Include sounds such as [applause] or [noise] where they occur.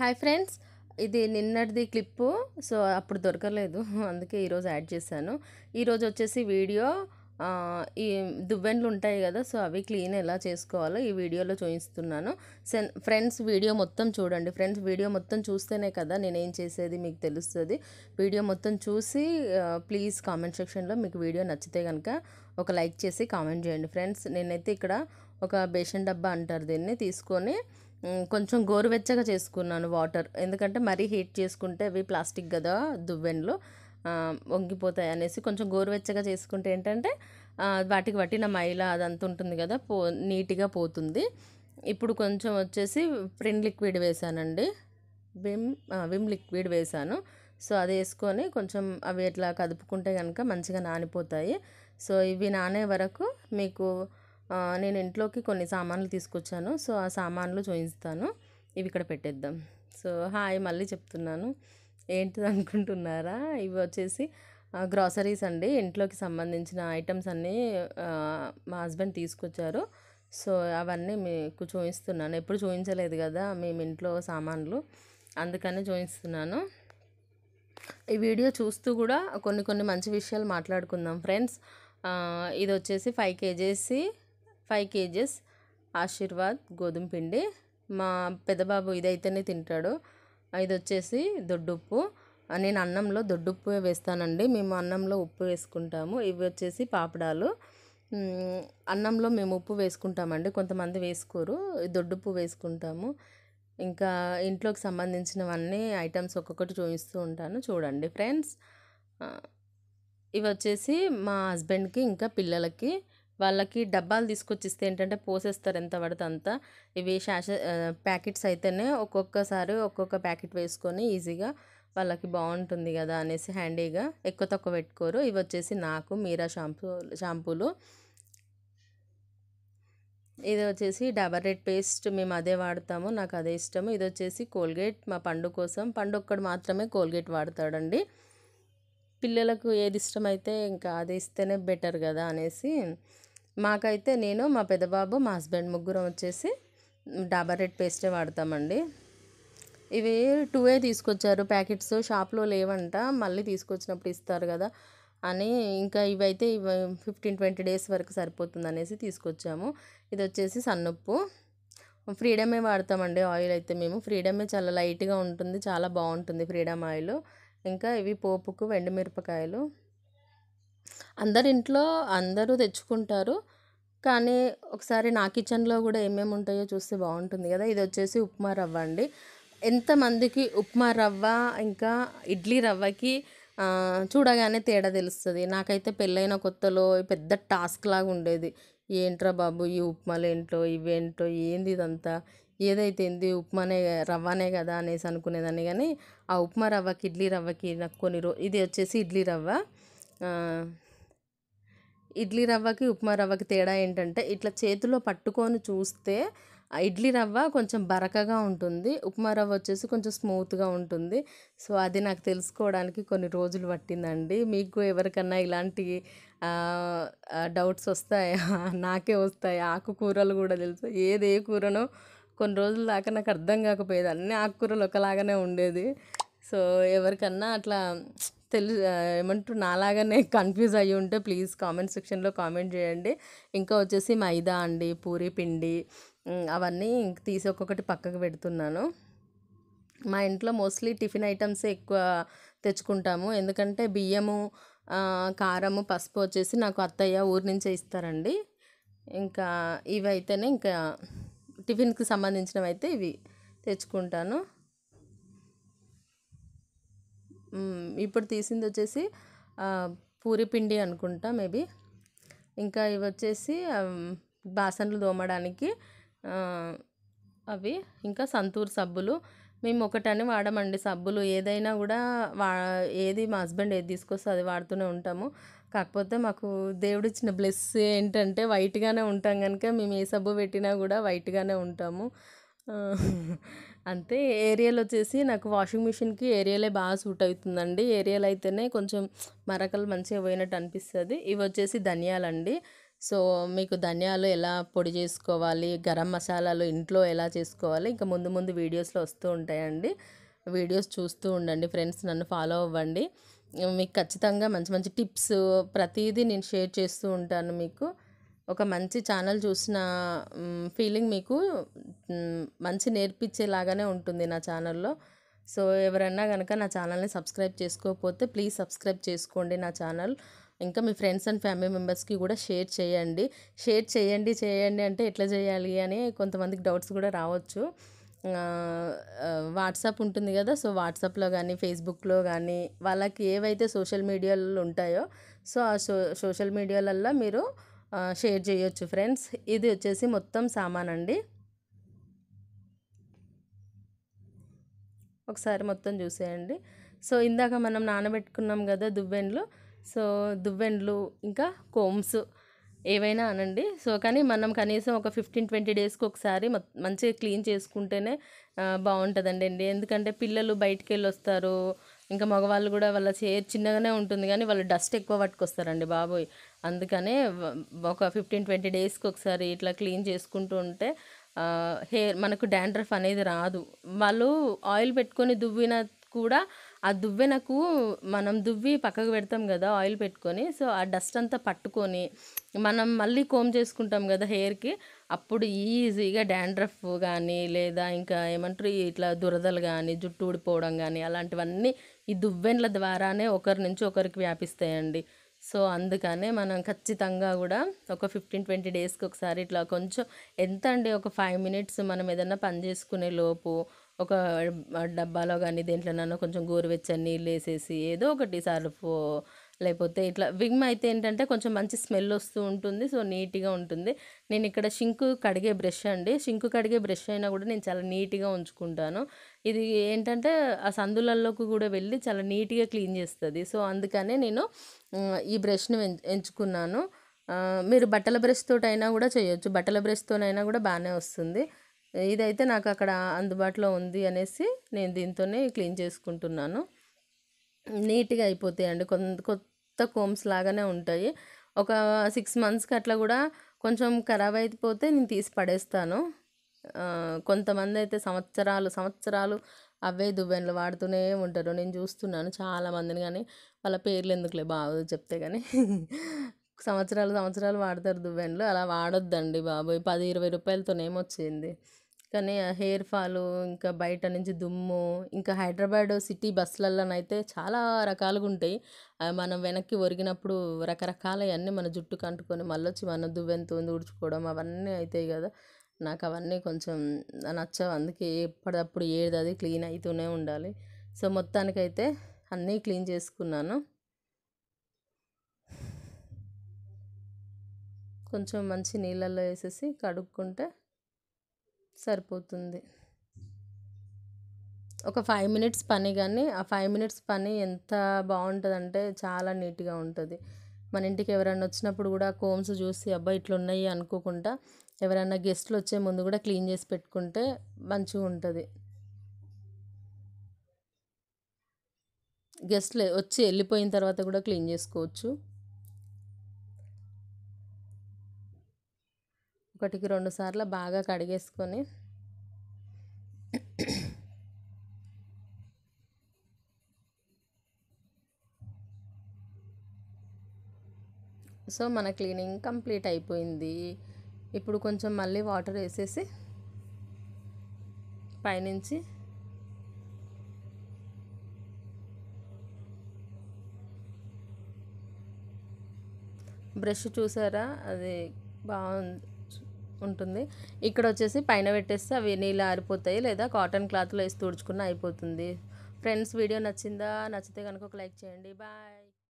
hi friends ఇది నిన్నటిది clip so అప్పుడు దొరకలేదు [laughs] అందుకే ఈరోజు యాడ్ చేశాను ఈరోజు వచ్చేసి వీడియో ఈ దువ్వెండ్లు ఉంటాయి కదా సో అవి క్లీన్ ఎలా చేసుకోవాలో ఈ వీడియోలో చూపిస్తున్నాను సెన్ ఫ్రెండ్స్ వీడియో మొత్తం చూడండి ఫ్రెండ్స్ వీడియో మొత్తం చూస్తేనే కదా నేనేం చేసేది మీకు తెలుస్తుంది వీడియో మొత్తం చూసి ప్లీజ్ కామెంట్ సెక్షన్లో మీకు వీడియో నచ్చితే కనుక ఒక లైక్ చేసి కామెంట్ చేయండి ఫ్రెండ్స్ నేనైతే ఇక్కడ ఒక బేషన్ డబ్బా అంటారు దీన్ని తీసుకొని కొంచెం గోరువెచ్చగా చేసుకున్నాను వాటర్ ఎందుకంటే మరీ హీట్ చేసుకుంటే అవి ప్లాస్టిక్ కదా దువ్వెన్లు వంగిపోతాయి అనేసి కొంచెం గోరువెచ్చగా చేసుకుంటే ఏంటంటే వాటికి పట్టిన మైల అదంతా ఉంటుంది కదా పో నీట్గా పోతుంది ఇప్పుడు కొంచెం వచ్చేసి ప్రిన్ లిక్విడ్ వేసానండి విమ్ విమ్ లిక్విడ్ వేసాను సో అది వేసుకొని కొంచెం అవి ఇట్లా కదుపుకుంటే కనుక మంచిగా నానిపోతాయి సో ఇవి నానే వరకు మీకు నేను ఇంట్లోకి కొన్ని సామాన్లు తీసుకొచ్చాను సో ఆ సామాన్లు చూపిస్తాను ఇవి ఇక్కడ పెట్టేద్దాం సో హాయ్ మళ్ళీ చెప్తున్నాను ఏంటిది అనుకుంటున్నారా ఇవి వచ్చేసి గ్రాసరీస్ అండి ఇంట్లోకి సంబంధించిన ఐటమ్స్ అన్నీ మా హస్బెండ్ తీసుకొచ్చారు సో అవన్నీ మీకు చూపిస్తున్నాను ఎప్పుడు చూపించలేదు కదా మేము ఇంట్లో సామాన్లు అందుకని చూపిస్తున్నాను ఈ వీడియో చూస్తూ కూడా కొన్ని కొన్ని మంచి విషయాలు మాట్లాడుకుందాం ఫ్రెండ్స్ ఇది వచ్చేసి five kgs five kgs Aashirvaad గోధుమ పిండి మా పెద్దబాబు ఇదైతేనే తింటాడు ఇది వచ్చేసి దొడ్డుప్పు నేను అన్నంలో దొడ్డుప్పు వేస్తానండి మేము అన్నంలో ఉప్పు వేసుకుంటాము ఇవి వచ్చేసి పాపడాలు అన్నంలో మేము ఉప్పు వేసుకుంటామండి కొంతమంది వేసుకోరు దొడ్డుప్పు వేసుకుంటాము ఇంకా ఇంట్లోకి సంబంధించినవన్నీ ఐటమ్స్ ఒక్కొక్కటి చూపిస్తూ ఉంటాను చూడండి ఫ్రెండ్స్ ఇవి వచ్చేసి మా హస్బెండ్కి ఇంకా పిల్లలకి వాళ్ళకి డబ్బాలు తీసుకొచ్చిస్తే ఏంటంటే పోసేస్తారు ఎంత పడితే అంత ఇవి శాష ప్యాకెట్స్ అయితేనే ఒక్కొక్కసారి ఒక్కొక్క ప్యాకెట్ వేసుకొని ఈజీగా వాళ్ళకి బాగుంటుంది కదా అనేసి హ్యాండీగా ఎక్కువ తక్కువ పెట్టుకోరు ఇవి వచ్చేసి నాకు మీరా షాంపూ షాంపూలు ఇది వచ్చేసి డబర్ రెడ్ పేస్ట్ మేము అదే వాడతాము నాకు అదే ఇష్టము ఇది వచ్చేసి కోల్గేట్ మా పండు కోసం పండు ఒక్కడు మాత్రమే కోల్గేట్ వాడతాడండి పిల్లలకు ఏది ఇష్టమైతే ఇంకా అది ఇస్తేనే బెటర్ కదా అనేసి మాకైతే నేను మా పెద్దబాబు మా హస్బెండ్ ముగ్గురం వచ్చేసి డాబా రెడ్ పేస్టే వాడతామండి ఇవి టూవే తీసుకొచ్చారు ప్యాకెట్స్ షాప్లో లేవంట మళ్ళీ తీసుకొచ్చినప్పుడు ఇస్తారు కదా అని ఇంకా ఇవైతే ఇవి ఫిఫ్టీన్ ట్వంటీ డేస్ వరకు సరిపోతుంది అనేసి తీసుకొచ్చాము ఇది వచ్చేసి సన్నప్పు ఫ్రీడమే వాడతామండి ఆయిల్ అయితే మేము ఫ్రీడమే చాలా లైట్గా ఉంటుంది చాలా బాగుంటుంది ఫ్రీడమ్ ఆయిల్ ఇంకా ఇవి పోపుకు మిరపకాయలు అందరింట్లో అందరూ తెచ్చుకుంటారు కానీ ఒకసారి నా కిచెన్లో కూడా ఏమేమి ఉంటాయో చూస్తే బాగుంటుంది కదా ఇది వచ్చేసి ఉప్మా రవ్వ అండి ఎంతమందికి ఉప్మా రవ్వ ఇంకా ఇడ్లీ రవ్వకి చూడగానే తేడా తెలుస్తుంది నాకైతే పెళ్ళైన కొత్తలో పెద్ద టాస్క్ లాగా ఉండేది ఏంట్రా బాబు ఈ ఉప్మాలు ఏంటో ఇవేంటో ఏంది ఇదంతా ఏదైతే ఏంది ఉప్మానే రవ్వనే కదా అనేసి అనుకునేదాన్ని కానీ ఆ ఉప్మా రవ్వకి ఇడ్లీ రవ్వకి నాకు కొన్ని రో ఇది వచ్చేసి ఇడ్లీ రవ్వ ఇడ్లీ రవ్వకి ఉప్మా రవ్వకి తేడా ఏంటంటే ఇట్లా చేతిలో పట్టుకొని చూస్తే ఇడ్లీ రవ్వ కొంచెం బరకగా ఉంటుంది ఉప్మా రవ్వ వచ్చేసి కొంచెం స్మూత్గా ఉంటుంది సో అది నాకు తెలుసుకోవడానికి కొన్ని రోజులు పట్టిందండి మీకు ఎవరికన్నా ఇలాంటి డౌట్స్ వస్తాయా [laughs] నాకే వస్తాయి ఆకుకూరలు కూడా తెలుసు ఏది ఏ కూరనో కొన్ని రోజుల దాకా నాకు అర్థం కాకపోయేది అన్ని ఆకుకూరలు ఒకలాగానే ఉండేది సో ఎవరికన్నా అట్లా తెలు ఏమంటారు నాలాగానే కన్ఫ్యూజ్ అయ్యి ఉంటే ప్లీజ్ కామెంట్ సెక్షన్లో కామెంట్ చేయండి ఇంకా వచ్చేసి మైదా అండి పూరి పిండి అవన్నీ తీసి ఒక్కొక్కటి పక్కకు పెడుతున్నాను మా ఇంట్లో మోస్ట్లీ టిఫిన్ ఐటమ్స్ ఎక్కువ తెచ్చుకుంటాము ఎందుకంటే బియ్యము కారము పసుపు వచ్చేసి నాకు అత్తయ్య ఊరి నుంచే ఇస్తారండి ఇంకా ఇవైతేనే ఇంకా టిఫిన్కి సంబంధించినవి అయితే ఇవి తెచ్చుకుంటాను ఇప్పుడు తీసింది వచ్చేసి పూరి పిండి అనుకుంటా మేబీ ఇంకా ఇవి వచ్చేసి బాసన్లు తోమడానికి అవి ఇంకా సంతూర్ సబ్బులు మేము ఒకటని వాడమండి సబ్బులు ఏదైనా కూడా వా ఏది మా హస్బెండ్ ఏది తీసుకొస్తే అది వాడుతూనే ఉంటాము కాకపోతే మాకు దేవుడు ఇచ్చిన బ్లెస్ ఏంటంటే వైట్గానే ఉంటాం కనుక మేము ఏ సబ్బు పెట్టినా కూడా వైట్గానే ఉంటాము అంతే ఏరియల్ వచ్చేసి నాకు వాషింగ్ మిషన్కి ఏరియాలే బాగా సూట్ అవుతుందండి ఏరియాలో అయితేనే కొంచెం మరకలు మంచిగా పోయినట్టు అనిపిస్తుంది ఇవి వచ్చేసి ధనియాలండి సో మీకు ధనియాలు ఎలా పొడి చేసుకోవాలి గరం మసాలాలు ఇంట్లో ఎలా చేసుకోవాలి ఇంకా ముందు ముందు వీడియోస్లో వస్తూ ఉంటాయండి వీడియోస్ చూస్తూ ఉండండి ఫ్రెండ్స్ నన్ను ఫాలో అవ్వండి మీకు ఖచ్చితంగా మంచి మంచి టిప్స్ ప్రతిదీ నేను షేర్ చేస్తూ ఉంటాను మీకు ఒక మంచి ఛానల్ చూసిన ఫీలింగ్ మీకు మంచి నేర్పించేలాగానే ఉంటుంది నా ఛానల్లో సో ఎవరన్నా కనుక నా ఛానల్ని సబ్స్క్రైబ్ చేసుకోకపోతే ప్లీజ్ సబ్స్క్రైబ్ చేసుకోండి నా ఛానల్ ఇంకా మీ ఫ్రెండ్స్ అండ్ ఫ్యామిలీ మెంబర్స్కి కూడా షేర్ చేయండి షేర్ చేయండి చేయండి అంటే ఎట్లా చేయాలి అని కొంతమందికి డౌట్స్ కూడా రావచ్చు వాట్సాప్ ఉంటుంది కదా సో వాట్సాప్లో కానీ ఫేస్బుక్లో కానీ వాళ్ళకి ఏవైతే సోషల్ మీడియాలు ఉంటాయో సో ఆ సో సోషల్ మీడియాలల్లో మీరు షేర్ చేయొచ్చు ఫ్రెండ్స్ ఇది వచ్చేసి మొత్తం సామాన్ అండి ఒకసారి మొత్తం చూసేయండి సో ఇందాక మనం నానబెట్టుకున్నాం కదా దువ్వెండ్లు సో దువ్వెండ్లు ఇంకా కోమ్స్ ఏవైనా అనండి సో కానీ మనం కనీసం ఒక ఫిఫ్టీన్ ట్వంటీ డేస్కి ఒకసారి మంచిగా క్లీన్ చేసుకుంటేనే బాగుంటుందండి అండి ఎందుకంటే పిల్లలు బయటికి వెళ్ళి వస్తారు ఇంకా మగవాళ్ళు కూడా వాళ్ళ చైర్ చిన్నగానే ఉంటుంది కానీ వాళ్ళు డస్ట్ ఎక్కువ పట్టుకొస్తారండి బాబోయ్ అందుకనే ఒక ఫిఫ్టీన్ ట్వంటీ డేస్కి ఒకసారి ఇట్లా క్లీన్ చేసుకుంటూ ఉంటే హెయిర్ మనకు డాండ్రఫ్ అనేది రాదు వాళ్ళు ఆయిల్ పెట్టుకొని దువ్విన కూడా ఆ దువ్వెనకు మనం దువ్వి పక్కకు పెడతాం కదా ఆయిల్ పెట్టుకొని సో ఆ డస్ట్ అంతా పట్టుకొని మనం మళ్ళీ కోమ్ చేసుకుంటాం కదా హెయిర్కి అప్పుడు ఈజీగా డాండ్రఫ్ కానీ లేదా ఇంకా ఏమంటారు ఇట్లా దురదలు కానీ జుట్టు ఊడిపోవడం కానీ అలాంటివన్నీ ఈ దువ్వెన్ల ద్వారానే ఒకరి నుంచి ఒకరికి వ్యాపిస్తాయండి సో అందుకనే మనం ఖచ్చితంగా కూడా ఒక ఫిఫ్టీన్ ట్వంటీ డేస్కి ఒకసారి ఇట్లా కొంచెం ఎంత అండి ఒక ఫైవ్ మినిట్స్ మనం ఏదైనా పని చేసుకునే లోపు ఒక డబ్బాలో కానీ దేంట్లోనైనా కొంచెం గోరువెచ్చని నీళ్ళు వేసేసి ఏదో ఒకటి సర్ఫ్ లేకపోతే ఇట్లా విమ్ అయితే ఏంటంటే కొంచెం మంచి స్మెల్ వస్తూ ఉంటుంది సో నీట్గా ఉంటుంది నేను ఇక్కడ షింకు కడిగే బ్రష్ అండి షింకు కడిగే బ్రష్ అయినా కూడా నేను చాలా నీట్గా ఉంచుకుంటాను ఇది ఏంటంటే ఆ సందులలోకి కూడా వెళ్ళి చాలా నీట్గా క్లీన్ చేస్తుంది సో అందుకనే నేను ఈ బ్రష్ను ఎంచుకున్నాను మీరు బట్టల బ్రష్ తోటైనా కూడా చేయొచ్చు బట్టల బ్రష్తోనైనా కూడా బాగానే వస్తుంది ఇదైతే నాకు అక్కడ అందుబాటులో ఉంది అనేసి నేను దీంతోనే క్లీన్ చేసుకుంటున్నాను నీట్గా అయిపోతాయండి కొంత కొత్త కోమ్స్ లాగానే ఉంటాయి ఒక సిక్స్ మంత్స్కి అట్లా కూడా కొంచెం ఖరాబ్ అయిపోతే నేను తీసి పడేస్తాను కొంతమంది అయితే సంవత్సరాలు సంవత్సరాలు అవే దువ్వెన్లు వాడుతూనే ఉంటారు నేను చూస్తున్నాను చాలామందిని కానీ వాళ్ళ పేర్లు ఎందుకులే బాగోదు చెప్తే కానీ సంవత్సరాలు సంవత్సరాలు వాడతారు దువ్వెన్లు అలా వాడొద్దండి బాబు పది ఇరవై రూపాయలతోనేమొచ్చింది కానీ హెయిర్ ఫాల్ ఇంకా బయట నుంచి దుమ్ము ఇంకా హైదరాబాద్ సిటీ బస్సులలోనైతే చాలా రకాలుగా ఉంటాయి మనం వెనక్కి ఒరిగినప్పుడు రకరకాలవన్నీ మన జుట్టు కంటుకొని మళ్ళీ వచ్చి మన దువ్వెంతో ఊడ్చుకోవడం అవన్నీ అవుతాయి కదా నాకు అవన్నీ కొంచెం నచ్చవు అందుకే ఎప్పటికప్పుడు ఏది అది క్లీన్ అవుతూనే ఉండాలి సో మొత్తానికైతే అన్నీ క్లీన్ చేసుకున్నాను కొంచెం మంచి నీళ్ళల్లో వేసేసి కడుక్కుంటే సరిపోతుంది ఒక ఫైవ్ మినిట్స్ పని కానీ ఆ ఫైవ్ మినిట్స్ పని ఎంత బాగుంటుందంటే చాలా నీట్గా ఉంటుంది మన ఇంటికి ఎవరైనా వచ్చినప్పుడు కూడా కోమ్స్ చూసి అబ్బా ఇట్లా ఉన్నాయి అనుకోకుండా ఎవరైనా గెస్ట్లు వచ్చే ముందు కూడా క్లీన్ చేసి పెట్టుకుంటే మంచిగా ఉంటుంది గెస్ట్లు వచ్చి వెళ్ళిపోయిన తర్వాత కూడా క్లీన్ చేసుకోవచ్చు ఒకటికి రెండు సార్లు బాగా కడిగేసుకొని సో మన క్లీనింగ్ కంప్లీట్ అయిపోయింది ఇప్పుడు కొంచెం మళ్ళీ వాటర్ వేసేసి పైనుంచి బ్రష్ చూసారా అది బాగుంది ఉంటుంది ఇక్కడ వచ్చేసి పైన పెట్టేస్తే అవి నీళ్ళు ఆరిపోతాయి లేదా కాటన్ క్లాత్లో వేసి తుడుచుకున్న అయిపోతుంది ఫ్రెండ్స్ వీడియో నచ్చిందా నచ్చితే కనుక ఒక లైక్ చేయండి బాయ్